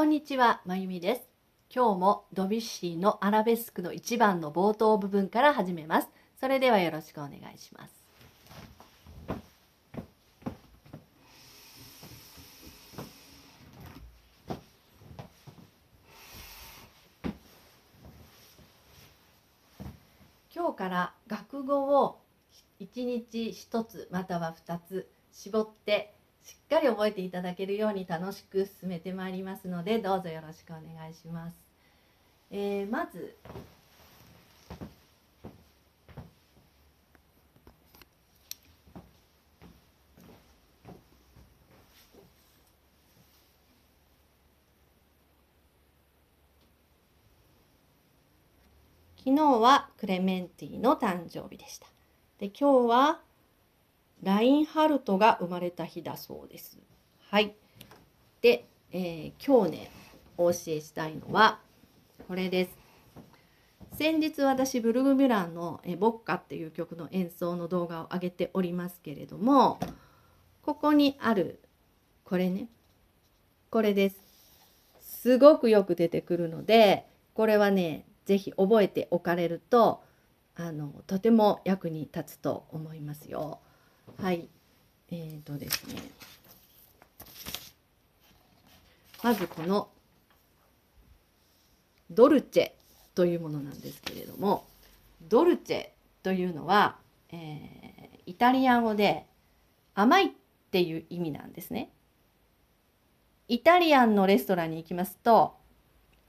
こんにちは、まゆみです。今日もドビュッシーのアラベスクの一番の冒頭部分から始めます。それではよろしくお願いします。今日から学語を1日1つまたは2つ絞ってしっかり覚えていただけるように楽しく進めてまいりますのでどうぞよろしくお願いします。えー、まず昨日はクレメンティの誕生日でした。で今日はラインハルトが生まれた日だそうです。はい。で、えー、今日ね、お教えしたいのは、これです。先日私ブルグミュランの「えボッカ」っていう曲の演奏の動画を上げておりますけれどもここにあるこれねこれですすごくよく出てくるのでこれはね是非覚えておかれるとあのとても役に立つと思いますよ。はいえーとですねまずこのドルチェというものなんですけれどもドルチェというのは、えー、イタリア語で甘いっていう意味なんですね。イタリアンのレストランに行きますと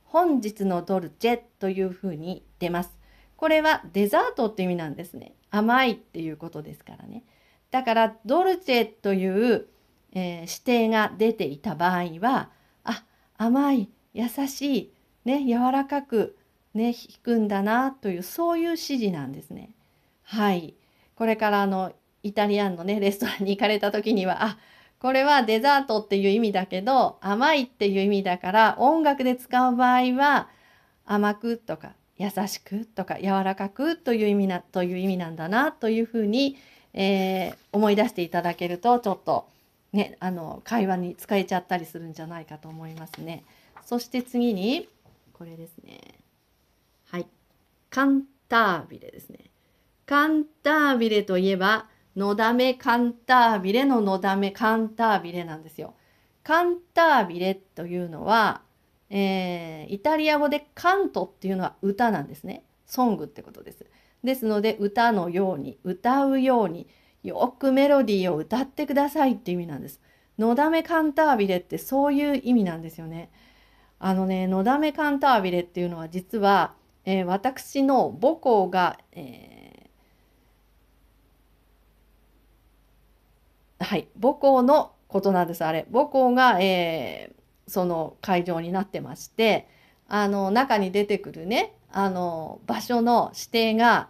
本日のドルチェというふうに出ます。これはデザートって意味なんですね。甘いっていうことですからね。だからドルチェという、えー、指定が出ていた場合はあ甘い優しい、ね、柔らかく、ね、弾くんだなというそういう指示なんですね。はいこれからあのイタリアンのねレストランに行かれた時にはあこれはデザートっていう意味だけど甘いっていう意味だから音楽で使う場合は甘くとか優しくとか柔らかくという意味なという意味なんだなというふうに、えー、思い出していただけるとちょっとねあの会話に使えちゃったりするんじゃないかと思いますね。そして次にこれですね。はい。カンタービレですね。カンタービレといえばのだめカンタービレののだめカンタービレなんですよ。カンタービレというのは、えー、イタリア語でカントっていうのは歌なんですね。ソングってことです。ですので歌のように歌うようによくメロディーを歌ってくださいっていう意味なんです。のだめカンタービレってそういう意味なんですよね。あのねのだめカンタービレっていうのは実は、えー、私の母校が、えー、はい母校のことなんですあれ母校が、えー、その会場になってましてあの中に出てくるねあの場所の指定が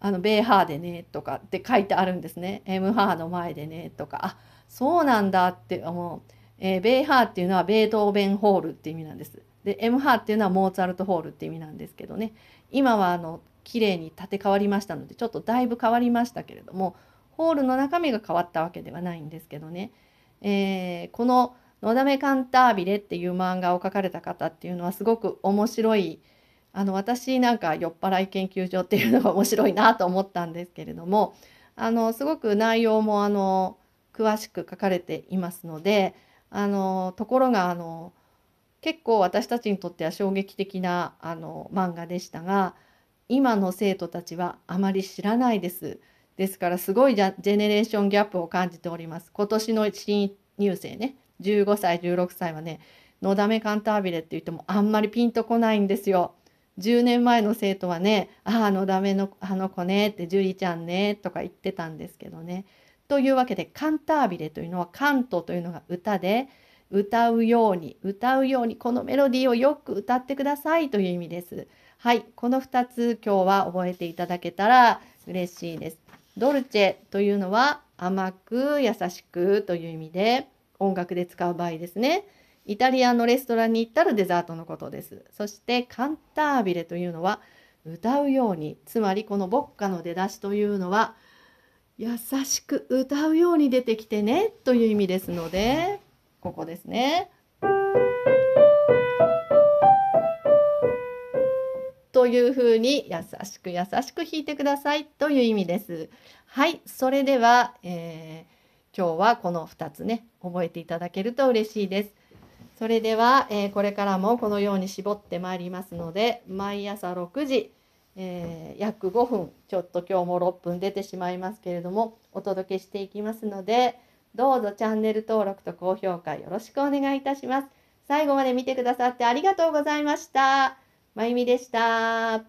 あのベーハーでねとかって書いてあるんですね。エムハーの前でねとかあそうなんだって思う。えー、ベーハーっていうのはベートーベンホールって意味なんです。でエムハーっていうのはモーツァルトホールって意味なんですけどね今はあの綺麗に建て替わりましたのでちょっとだいぶ変わりましたけれどもホールの中身が変わったわけではないんですけどね、えー、こののだめカンタービレっていう漫画を描かれた方っていうのはすごく面白いあの私なんか酔っ払い研究所っていうのが面白いなと思ったんですけれどもあのすごく内容もあの詳しく書かれていますのであのところがあの結構私たちにとっては衝撃的なあの漫画でしたが今の生徒たちはあまり知らないです。ですからすごいジェネレーションギャップを感じております。今年の新入生ね15歳16歳はねのだめカンタービレって言ってもあんまりピンとこないんですよ。10年前の生徒はね「ああのだめのあの子ね」って「樹里ちゃんね」とか言ってたんですけどね。というわけでカンタービレというのはカントというのが歌で歌うように歌うようにこのメロディーをよく歌ってくださいという意味です。はい、この2つ今日は覚えていただけたら嬉しいです。ドルチェというのは甘く優しくという意味で音楽で使う場合ですね。イタリアのレストランに行ったらデザートのことです。そしてカンタービレというのは歌うようにつまりこの牧歌の出だしというのは優しく歌うように出てきてねという意味ですのでここですね。というふうに優しく優しく弾いてくださいという意味です。はいそれでは、えー今日はこの2つね覚えていただけると嬉しいです。それでは、えー、これからもこのように絞ってまいりますので毎朝6時、えー、約5分ちょっと今日も6分出てしまいますけれどもお届けしていきますのでどうぞチャンネル登録と高評価よろしくお願いいたします。最後まで見てくださってありがとうございました。まゆみでした。